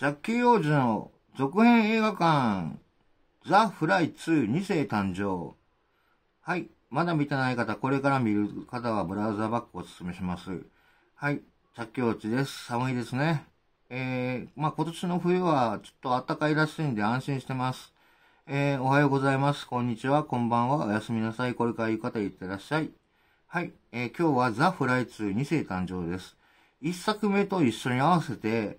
ジャッキー王子の続編映画館、ザ・フライ2、2世誕生。はい。まだ見てない方、これから見る方はブラウザバックお勧めします。はい。ジャッキー王子です。寒いですね。えー、まあ、今年の冬はちょっと暖かいらしいんで安心してます。えー、おはようございます。こんにちは。こんばんは。おやすみなさい。これから行く方言ってらっしゃい。はい。えー、今日はザ・フライ2、2世誕生です。1作目と一緒に合わせて、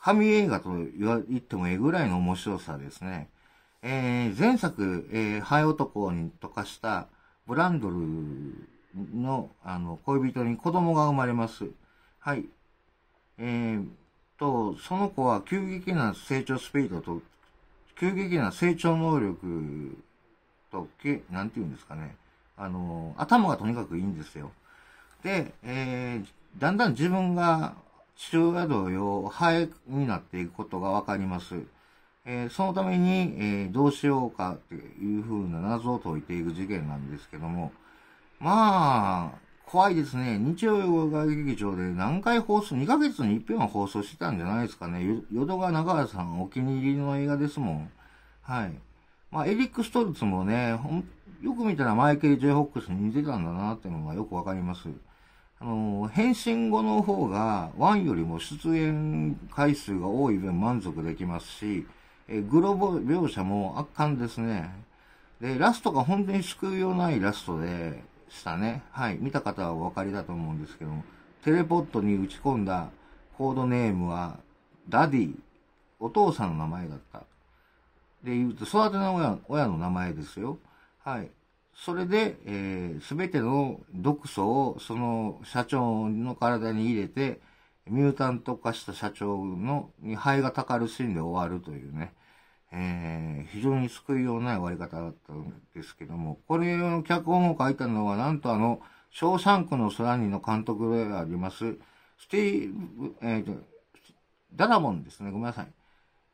神映画と言ってもえぐらいの面白さですね。えー、前作、えー、ハエ男に溶かしたブランドルのあの恋人に子供が生まれます。はい。えー、と、その子は急激な成長スピードと、急激な成長能力と、けなんて言うんですかね。あの、頭がとにかくいいんですよ。で、えー、だんだん自分が父親同様、ハエになっていくことがわかります。えー、そのために、えー、どうしようかっていうふうな謎を解いていく事件なんですけども、まあ、怖いですね。日曜外劇場で何回放送、2ヶ月に一遍は放送してたんじゃないですかね。淀川長谷さんお気に入りの映画ですもん。はい。まあ、エリック・ストルツもね、よく見たらマイケル・ジェイ・ホックスに似てたんだなっていうのがよくわかります。あの、返信後の方がワンよりも出演回数が多い分満足できますし、えグローボ描写も圧巻ですね。で、ラストが本当に救いようないラストでしたね。はい。見た方はお分かりだと思うんですけども、テレポットに打ち込んだコードネームは、ダディ、お父さんの名前だった。で、言うと、育ての親の名前ですよ。はい。それで、えー、全ての毒素をその社長の体に入れて、ミュータント化した社長のに肺がたかるシーンで終わるというね、えー、非常に救いようない終わり方だったんですけども、これの脚本を書いたのは、なんとあの、小三区の空にの監督であります、スティーブ、えーと、ダラボンですね、ごめんなさい。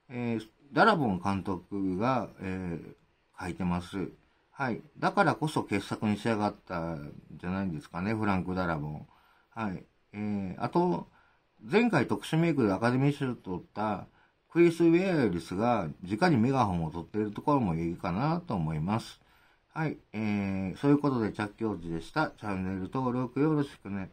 えー、ダラボン監督が、えー、書いてます。はい。だからこそ傑作に仕上がったんじゃないんですかね、フランク・ダラボン。はい。えー、あと、前回特殊メイクでアカデミー賞を取ったクリス・ウェアリスが直にメガホンを取っているところもいいかなと思います。はい。えー、そういうことで着氷時でした。チャンネル登録よろしくね。